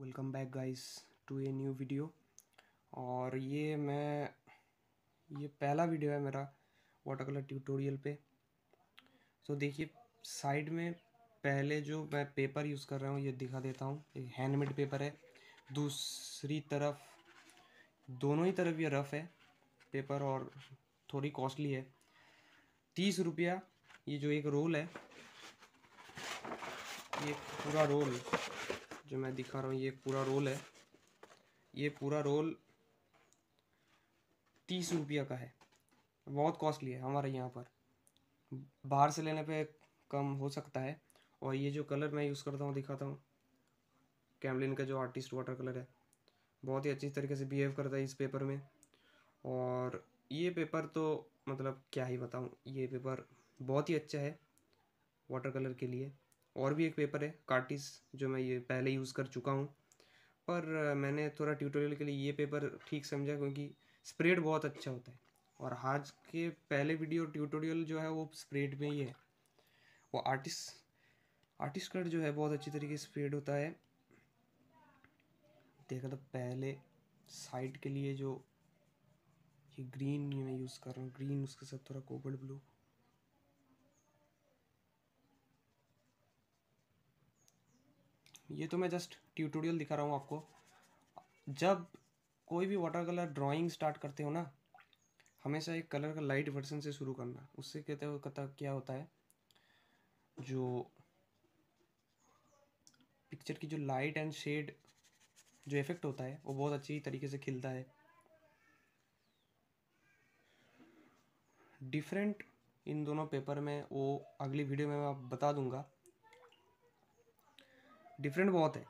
welcome back guys to a new video और ये मैं ये पहला वीडियो है मेरा वाटर कलर ट्यूटोरियल पे तो देखिए साइड में पहले जो मैं पेपर यूज़ कर रहा हूँ ये दिखा देता हूँ एक हैंडमेड पेपर है दूसरी तरफ दोनों ही तरफ ये रफ़ है पेपर और थोड़ी कॉस्टली है तीस रुपया ये जो एक रोल है ये पूरा रोल जो मैं दिखा रहा हूँ ये पूरा रोल है ये पूरा रोल तीस रुपया का है बहुत कॉस्टली है हमारे यहाँ पर बाहर से लेने पे कम हो सकता है और ये जो कलर मैं यूज़ करता हूँ दिखाता हूँ कैमलिन का जो आर्टिस्ट वाटर कलर है बहुत ही अच्छी तरीके से बिहेव करता है इस पेपर में और ये पेपर तो मतलब क्या ही बताऊँ ये पेपर बहुत ही अच्छा है वाटर कलर के लिए और भी एक पेपर है कार्टिस जो मैं ये पहले यूज़ कर चुका हूँ पर मैंने थोड़ा ट्यूटोरियल के लिए ये पेपर ठीक समझा क्योंकि स्प्रेड बहुत अच्छा होता है और आज के पहले वीडियो ट्यूटोरियल जो है वो स्प्रेड में ही है वो आर्टिस्ट आर्टिस्ट कट जो है बहुत अच्छी तरीके से स्प्रेड होता है देखा था पहले साइड के लिए जो ये ग्रीन मैं यूज़ कर रहा हूँ ग्रीन उसके साथ थोड़ा कोबल ब्लू ये तो मैं जस्ट ट्यूटोरियल दिखा रहा हूँ आपको जब कोई भी वाटर कलर ड्राइंग स्टार्ट करते हो ना हमेशा एक कलर का लाइट वर्सन से शुरू करना उससे कहते हो कता क्या होता है जो पिक्चर की जो लाइट एंड शेड जो इफेक्ट होता है वो बहुत अच्छी तरीके से खिलता है डिफरेंट इन दोनों पेपर में वो अगली वीडियो में मैं आप बता दूंगा डिफरेंट बहुत है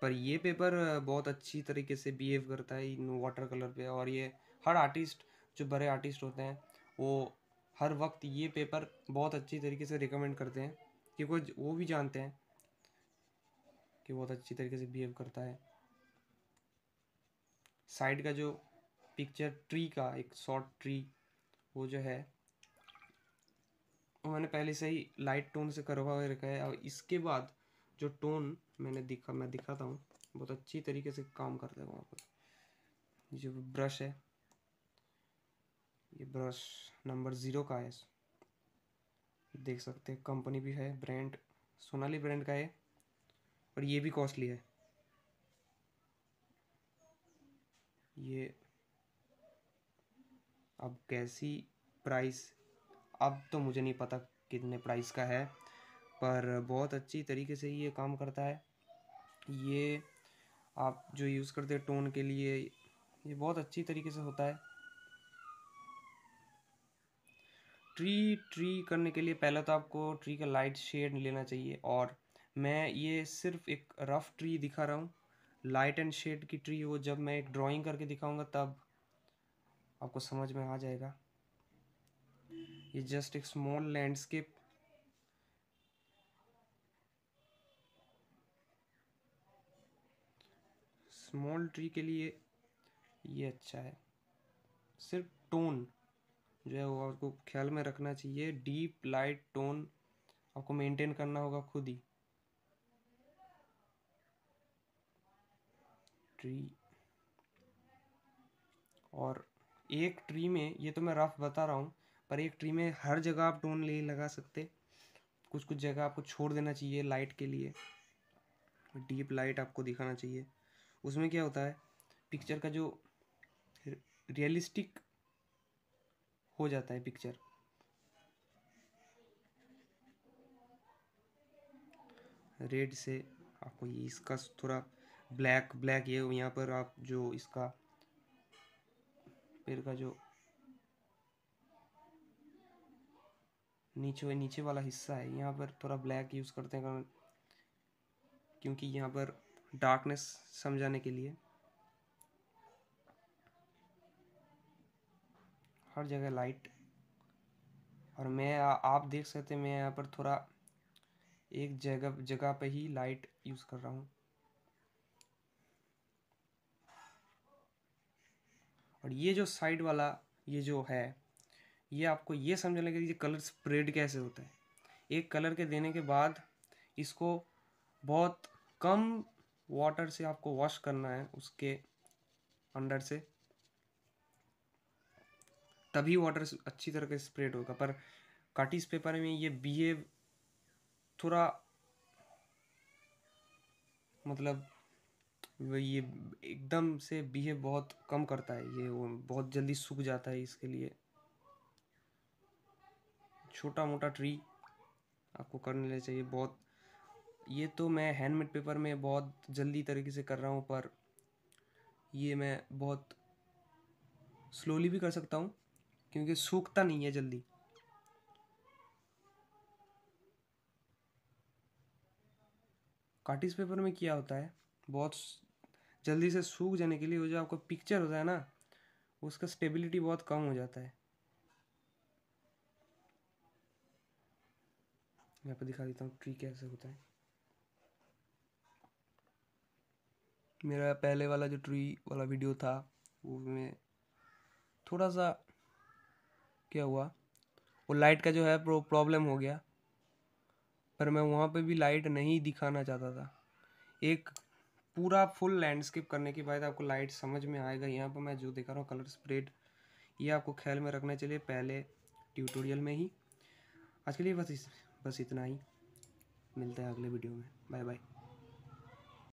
पर ये पेपर बहुत अच्छी तरीके से बिहेव करता है इन वाटर कलर पे और ये हर आर्टिस्ट जो बड़े आर्टिस्ट होते हैं वो हर वक्त ये पेपर बहुत अच्छी तरीके से रिकमेंड करते हैं क्योंकि वो भी जानते हैं कि बहुत अच्छी तरीके से बिहेव करता है साइड का जो पिक्चर ट्री का एक शॉर्ट ट्री वो जो है वो मैंने पहले से ही लाइट टोन से करवा रखा है और इसके बाद जो टोन मैंने दिखा मैं दिखाता हूँ बहुत अच्छी तरीके से काम करता हैं वहाँ पर जो ब्रश है ये ब्रश नंबर ज़ीरो का है देख सकते हैं कंपनी भी है ब्रांड सोनाली ब्रांड का है और ये भी कॉस्टली है ये अब कैसी प्राइस अब तो मुझे नहीं पता कितने प्राइस का है पर बहुत अच्छी तरीके से ये काम करता है ये आप जो यूज़ करते हैं टोन के लिए ये बहुत अच्छी तरीके से होता है ट्री ट्री करने के लिए पहले तो आपको ट्री का लाइट शेड लेना चाहिए और मैं ये सिर्फ एक रफ़ ट्री दिखा रहा हूँ लाइट एंड शेड की ट्री वो जब मैं एक ड्राइंग करके दिखाऊंगा तब आपको समझ में आ जाएगा ये जस्ट एक स्मॉल लैंडस्केप स्मॉल ट्री के लिए ये अच्छा है सिर्फ टोन जो है वो आपको ख्याल में रखना चाहिए डीप लाइट टोन आपको मेंटेन करना होगा खुद ही ट्री और एक ट्री में ये तो मैं रफ बता रहा हूँ पर एक ट्री में हर जगह आप टोन ले लगा सकते कुछ कुछ जगह आपको छोड़ देना चाहिए लाइट के लिए डीप लाइट आपको दिखाना चाहिए उसमें क्या होता है पिक्चर का जो रियलिस्टिक हो जाता है पिक्चर रेड से आपको ये इसका थोड़ा ब्लैक ब्लैक ये यहाँ पर आप जो इसका पेड़ का जो नीचे नीचे वाला हिस्सा है यहाँ पर थोड़ा ब्लैक यूज़ करते हैं क्योंकि यहाँ पर डार्कनेस समझाने के लिए हर जगह लाइट और मैं आ, आप देख सकते हैं मैं यहाँ पर थोड़ा एक जगह जगह पे ही लाइट यूज़ कर रहा हूँ और ये जो साइड वाला ये जो है ये आपको ये समझ लगे ये कलर स्प्रेड कैसे होता है एक कलर के देने के बाद इसको बहुत कम वाटर से आपको वॉश करना है उसके अंडर से तभी वाटर अच्छी तरह से स्प्रेड होगा पर काटिस पेपर में ये बिहेव थोड़ा मतलब ये एकदम से बिहेव बहुत कम करता है ये वो बहुत जल्दी सूख जाता है इसके लिए छोटा मोटा ट्री आपको करने लेना चाहिए बहुत ये तो मैं हैंडमेड पेपर में बहुत जल्दी तरीके से कर रहा हूँ पर ये मैं बहुत स्लोली भी कर सकता हूँ क्योंकि सूखता नहीं है जल्दी कार्टिस पेपर में क्या होता है बहुत जल्दी से सूख जाने के लिए वो जो आपका पिक्चर होता है ना उसका स्टेबिलिटी बहुत कम हो जाता है यहाँ पर दिखा देता हूँ ट्री कैसे होता है मेरा पहले वाला जो ट्री वाला वीडियो था वो में थोड़ा सा क्या हुआ वो लाइट का जो है प्रॉब्लम हो गया पर मैं वहाँ पे भी लाइट नहीं दिखाना चाहता था एक पूरा फुल लैंडस्केप करने के बाद आपको लाइट समझ में आएगा यहाँ पर मैं जो दिखा रहा हूँ कलर स्प्रेड ये आपको ख्याल में रखना चाहिए पहले ट्यूटोरियल में ही आज के लिए बस इस बस इतना ही मिलता है अगले वीडियो में बाय बाय